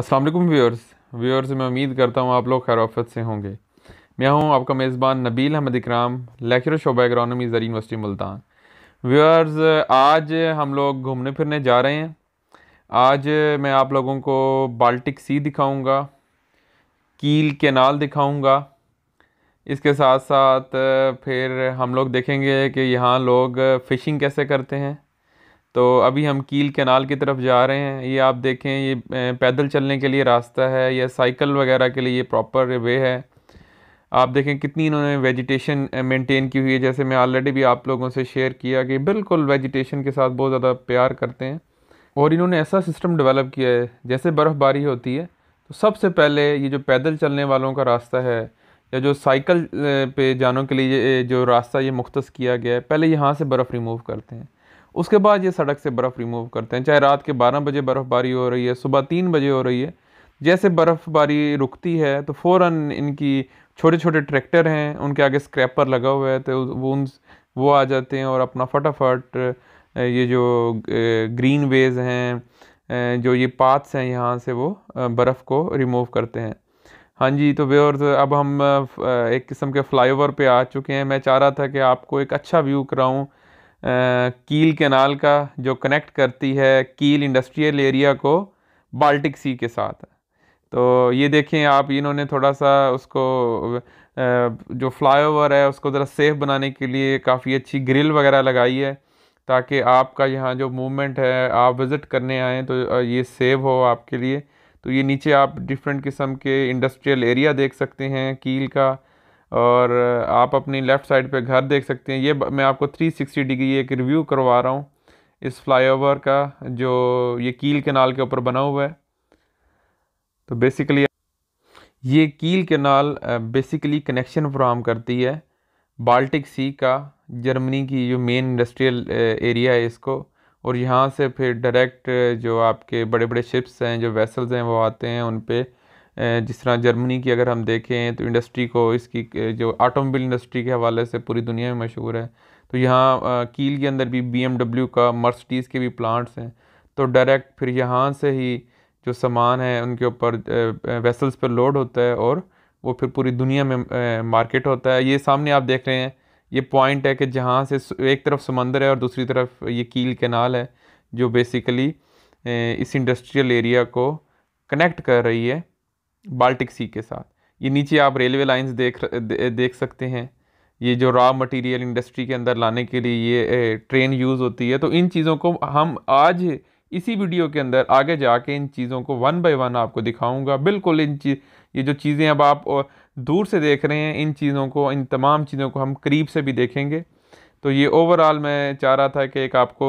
Aslam व्यवर्स viewers viewers मैं उम्मीद करता हूँ आप लोग खैरफत से होंगे मैं हूँ आपका मेज़बान नबील अहमद इक्राम लेक्चर शोबा एग्रोनॉमी ज़र यूनिवर्सिटी मुल्तान व्यूअर्स आज हम लोग घूमने फिरने जा रहे हैं आज मैं आप लोगों को बाल्टिक सी दिखाऊंगा कील केनाल दिखाऊंगा इसके साथ साथ फिर हम लोग देखेंगे कि यहाँ लोग फ़िशिंग कैसे करते हैं तो अभी हम कील कैनाल की तरफ जा रहे हैं ये आप देखें ये पैदल चलने के लिए रास्ता है या साइकिल वगैरह के लिए ये प्रॉपर वे है आप देखें कितनी इन्होंने वेजिटेशन मेंटेन की हुई है जैसे मैं ऑलरेडी भी आप लोगों से शेयर किया कि बिल्कुल वेजिटेशन के साथ बहुत ज़्यादा प्यार करते हैं और इन्होंने ऐसा सिस्टम डेवलप किया है जैसे बर्फ़बारी होती है तो सबसे पहले ये जो पैदल चलने वालों का रास्ता है या जो साइकिल पे जानों के लिए जो रास्ता ये मुख्त किया गया है पहले यहाँ से बर्फ़ रिमूव करते हैं उसके बाद ये सड़क से बर्फ़ रिमूव करते हैं चाहे रात के बारह बजे बर्फ़बारी हो रही है सुबह तीन बजे हो रही है जैसे बर्फ़बारी रुकती है तो फ़ौर इनकी छोटे छोटे ट्रैक्टर हैं उनके आगे स्क्रैपर लगा हुआ है तो वो उन वो आ जाते हैं और अपना फटाफट ये जो ग्रीन वेज हैं जो ये पाथ्स हैं यहाँ से वो बर्फ़ को रिमूव करते हैं हाँ जी तो व्यवर्स तो अब हम एक किस्म के फ्लाईओवर पे आ चुके हैं मैं चाह रहा था कि आपको एक अच्छा व्यू कराऊं कील कैनाल का जो कनेक्ट करती है कील इंडस्ट्रियल एरिया को बाल्टिक सी के साथ तो ये देखें आप इन्होंने थोड़ा सा उसको जो फ्लाईओवर है उसको ज़रा सेफ़ बनाने के लिए काफ़ी अच्छी ग्रिल वगैरह लगाई है ताकि आपका यहाँ जो मूवमेंट है आप विज़िट करने आएँ तो ये सेव हो आपके लिए तो ये नीचे आप डिफरेंट किस्म के इंडस्ट्रियल एरिया देख सकते हैं कील का और आप अपनी लेफ़्ट साइड पे घर देख सकते हैं ये मैं आपको 360 डिग्री एक रिव्यू करवा रहा हूँ इस फ्लाईओवर का जो ये कील केनाल के ऊपर बना हुआ है तो बेसिकली ये कील केनाल बेसिकली कनेक्शन फ्राहम करती है बाल्टिक सी का जर्मनी की जो मेन इंडस्ट्रियल एरिया है इसको और यहाँ से फिर डायरेक्ट जो आपके बड़े बड़े शिप्स हैं जो वेसल्स हैं वो आते हैं उन पर जिस तरह जर्मनी की अगर हम देखें तो इंडस्ट्री को इसकी जो ऑटोमोबाइल इंडस्ट्री के हवाले से पूरी दुनिया में मशहूर है तो यहाँ कील के अंदर भी बी का मर्सडीज़ के भी प्लांट्स हैं तो डायरेक्ट फिर यहाँ से ही जो सामान है उनके ऊपर वेसल्स पर लोड होता है और वो फिर पूरी दुनिया में मार्केट होता है ये सामने आप देख रहे हैं ये पॉइंट है कि जहाँ से एक तरफ समंदर है और दूसरी तरफ ये कील कैनाल है जो बेसिकली इस इंडस्ट्रियल एरिया को कनेक्ट कर रही है बाल्टिक सी के साथ ये नीचे आप रेलवे लाइंस देख दे, देख सकते हैं ये जो रॉ मटेरियल इंडस्ट्री के अंदर लाने के लिए ये ट्रेन यूज़ होती है तो इन चीज़ों को हम आज इसी वीडियो के अंदर आगे जाके इन चीज़ों को वन बाय वन आपको दिखाऊंगा बिल्कुल इन चीज़ ये जो चीज़ें अब आप दूर से देख रहे हैं इन चीज़ों को इन तमाम चीज़ों को हम करीब से भी देखेंगे तो ये ओवरऑल मैं चाह रहा था कि एक आपको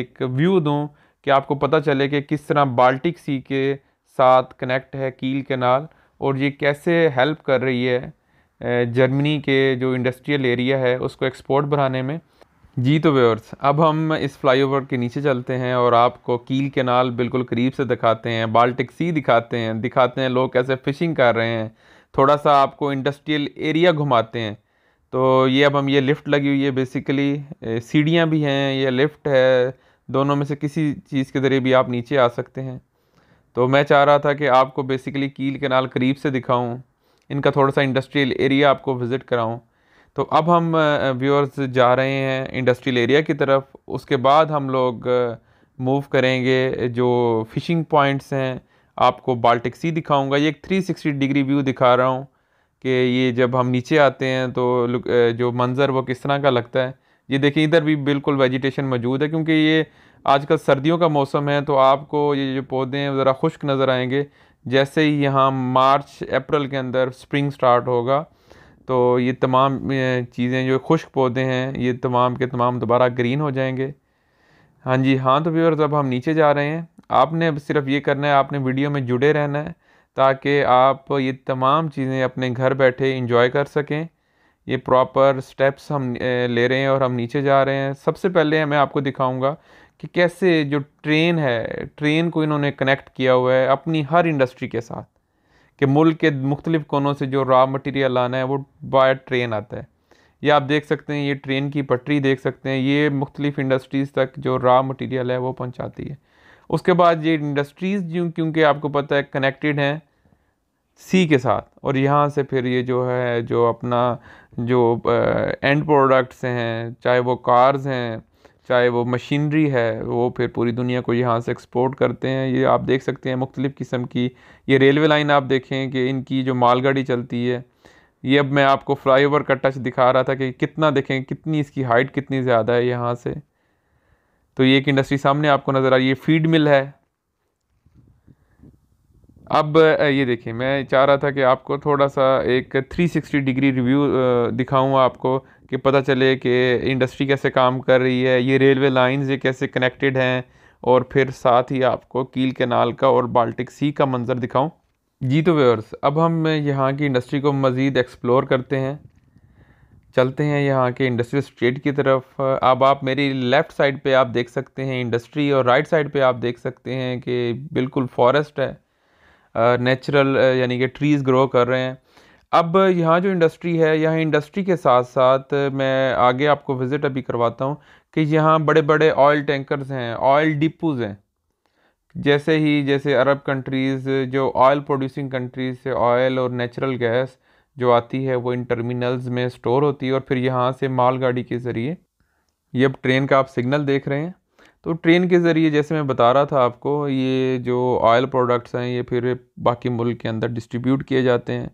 एक व्यू दूँ कि आपको पता चले कि किस तरह बाल्टिक सी के साथ कनेक्ट है कील नाल और ये कैसे हेल्प कर रही है जर्मनी के जो इंडस्ट्रियल एरिया है उसको एक्सपोर्ट बढ़ाने में जी तो व्यवर्स अब हम इस फ्लाईओवर के नीचे चलते हैं और आपको कील केनाल बिल्कुल करीब से दिखाते हैं बाल्टिक सी दिखाते हैं दिखाते हैं लोग कैसे फ़िशिंग कर रहे हैं थोड़ा सा आपको इंडस्ट्रियल एरिया घुमाते हैं तो ये अब हम ये लिफ्ट लगी हुई है बेसिकली सीढ़ियाँ भी हैं ये लिफ्ट है दोनों में से किसी चीज़ के ज़रिए भी आप नीचे आ सकते हैं तो मैं चाह रहा था कि आपको बेसिकली कील कनाल करीब से दिखाऊं इनका थोड़ा सा इंडस्ट्रियल एरिया आपको विज़िट कराऊं तो अब हम व्यूअर्स जा रहे हैं इंडस्ट्रियल एरिया की तरफ उसके बाद हम लोग मूव करेंगे जो फ़िशिंग पॉइंट्स हैं आपको बाल्टिक सी दिखाऊंगा ये एक 360 डिग्री व्यू दिखा रहा हूँ कि ये जब हम नीचे आते हैं तो जो मंज़र वो किस तरह का लगता है ये देखिए इधर भी बिल्कुल वेजिटेशन मौजूद है क्योंकि ये आजकल सर्दियों का मौसम है तो आपको ये जो पौधे हैं ज़रा खुश्क नज़र आएंगे जैसे ही यहाँ मार्च अप्रैल के अंदर स्प्रिंग स्टार्ट होगा तो ये तमाम चीज़ें जो खुश्क पौधे हैं ये तमाम के तमाम दोबारा ग्रीन हो जाएंगे हाँ जी हाँ तो व्यूअर्स अब हम नीचे जा रहे हैं आपने सिर्फ ये करना है आपने वीडियो में जुड़े रहना है ताकि आप ये तमाम चीज़ें अपने घर बैठे इंजॉय कर सकें ये प्रॉपर स्टेप्स हम ले रहे हैं और हम नीचे जा रहे हैं सबसे पहले मैं आपको दिखाऊंगा कि कैसे जो ट्रेन है ट्रेन को इन्होंने कनेक्ट किया हुआ है अपनी हर इंडस्ट्री के साथ कि मुल्क के मुख्तलिफ कोनों से जो रॉ मटेरियल आना है वो बाय ट्रेन आता है ये आप देख सकते हैं ये ट्रेन की पटरी देख सकते हैं ये मुख्तलिफ इंडस्ट्रीज़ तक जो रॉ मटेरियल है वो पहुंचाती है उसके बाद ये इंडस्ट्रीज़ जो क्योंकि आपको पता है कनेक्टेड हैं सी के साथ और यहाँ से फिर ये जो है जो अपना जो एंड प्रोडक्ट्स हैं चाहे वो कार्स हैं चाहे वो मशीनरी है वो फिर पूरी दुनिया को यहाँ से एक्सपोर्ट करते हैं ये आप देख सकते हैं मुख्तलिफ़ किस्म की ये रेलवे लाइन आप देखें कि इनकी जो मालगाड़ी चलती है ये अब मैं आपको फ्लाई ओवर का टच दिखा रहा था कि कितना देखें कितनी इसकी हाइट कितनी ज़्यादा है यहाँ से तो ये एक इंडस्ट्री सामने आपको नज़र आ रही है फीड मिल है अब ये देखिए मैं चाह रहा था कि आपको थोड़ा सा एक 360 डिग्री रिव्यू दिखाऊं आपको कि पता चले कि इंडस्ट्री कैसे काम कर रही है ये रेलवे लाइंस ये कैसे कनेक्टेड हैं और फिर साथ ही आपको कील कैनाल का और बाल्टिक सी का मंज़र दिखाऊं जी तो व्यवर्स अब हम यहाँ की इंडस्ट्री को मज़ीद एक्सप्लोर करते हैं चलते हैं यहाँ के इंडस्ट्रियल स्टेट की तरफ अब आप मेरी लेफ़्ट साइड पे आप देख सकते हैं इंडस्ट्री और राइट साइड पे आप देख सकते हैं कि बिल्कुल फॉरेस्ट है नेचुरल यानी कि ट्रीज़ ग्रो कर रहे हैं अब यहाँ जो इंडस्ट्री है यहाँ इंडस्ट्री के साथ साथ मैं आगे आपको विज़िट अभी करवाता हूँ कि यहाँ बड़े बड़े ऑयल टैंकर्स हैं ऑयल डिपोज़ हैं जैसे ही जैसे अरब कंट्रीज़ जो ऑयल प्रोड्यूसिंग कंट्रीज़ से ऑयल और नेचुरल गैस जो आती है वो इन टर्मिनल्स में स्टोर होती है और फिर यहाँ से मालगाड़ी के ज़रिए ये अब ट्रेन का आप सिग्नल देख रहे हैं तो ट्रेन के ज़रिए जैसे मैं बता रहा था आपको ये जो ऑयल प्रोडक्ट्स हैं ये फिर बाकी मुल्क के अंदर डिस्ट्रीब्यूट किए जाते हैं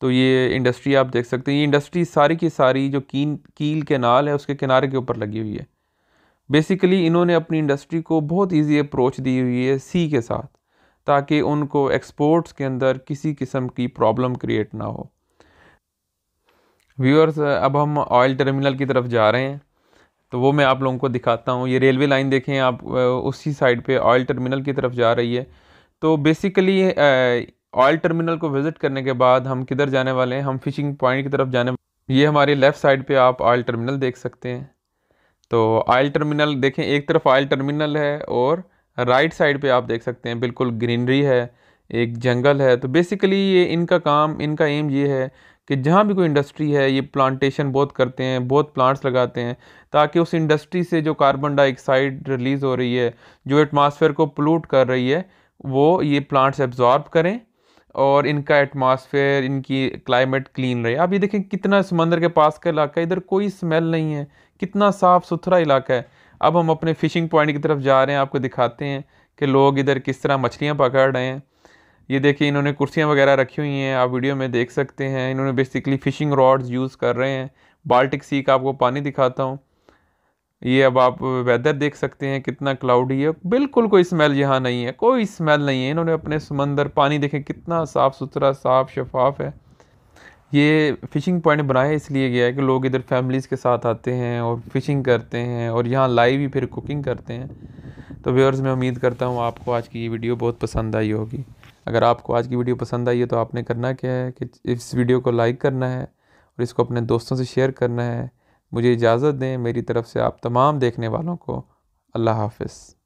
तो ये इंडस्ट्री आप देख सकते हैं ये इंडस्ट्री सारी की सारी जो कीन कील के नाल है उसके किनारे के ऊपर लगी हुई है बेसिकली इन्होंने अपनी इंडस्ट्री को बहुत इजी अप्रोच दी हुई है सी के साथ ताकि उनको एक्सपोर्ट्स के अंदर किसी किस्म की प्रॉब्लम क्रिएट ना हो व्यूअर्स अब हम ऑयल टर्मिनल की तरफ जा रहे हैं तो वो मैं आप लोगों को दिखाता हूँ ये रेलवे लाइन देखें आप उसी साइड पर ऑयल टर्मिनल की तरफ जा रही है तो बेसिकली ऑयल टर्मिनल को विज़िट करने के बाद हम किधर जाने वाले हैं हम फिशिंग पॉइंट की तरफ जाने ये हमारी लेफ़्ट साइड पे आप ऑयल टर्मिनल देख सकते हैं तो ऑयल टर्मिनल देखें एक तरफ ऑयल टर्मिनल है और राइट साइड पे आप देख सकते हैं बिल्कुल ग्रीनरी है एक जंगल है तो बेसिकली ये इनका काम इनका एम ये है कि जहाँ भी कोई इंडस्ट्री है ये प्लांटेशन बहुत करते हैं बहुत प्लांट्स लगाते हैं ताकि उस इंडस्ट्री से जो कार्बन डाइऑक्साइड रिलीज़ हो रही है जो एटमॉस्फेयर को पोलूट कर रही है वो ये प्लांट्स एब्जॉर्ब करें और इनका एटमॉस्फेयर इनकी क्लाइमेट क्लीन रहे अब ये देखें कितना समंदर के पास का इलाका है इधर कोई स्मेल नहीं है कितना साफ़ सुथरा इलाका है अब हम अपने फ़िशिंग पॉइंट की तरफ जा रहे हैं आपको दिखाते हैं कि लोग इधर किस तरह मछलियाँ पकड़ रहे हैं ये देखिए इन्होंने कुर्सियाँ वगैरह रखी हुई हैं आप वीडियो में देख सकते हैं इन्होंने बेसिकली फ़िशिंग रॉड्स यूज़ कर रहे हैं बाल्टिक सी का आपको पानी दिखाता हूँ ये अब आप वेदर देख सकते हैं कितना क्लाउडी है बिल्कुल कोई स्मेल यहाँ नहीं है कोई स्मेल नहीं है इन्होंने अपने समंदर पानी देखें कितना साफ़ सुथरा साफ़ शफाफ है ये फ़िशिंग पॉइंट बनाया इसलिए गया है कि लोग इधर फैमिलीज़ के साथ आते हैं और फ़िशिंग करते हैं और यहाँ लाइव ही फिर कुकिंग करते हैं तो व्यूअर्स मैं उम्मीद करता हूँ आपको आज की ये वीडियो बहुत पसंद आई होगी अगर आपको आज की वीडियो पसंद आई है तो आपने करना क्या है कि इस वीडियो को लाइक करना है और इसको अपने दोस्तों से शेयर करना है मुझे इजाज़त दें मेरी तरफ़ से आप तमाम देखने वालों को अल्लाह हाफिज़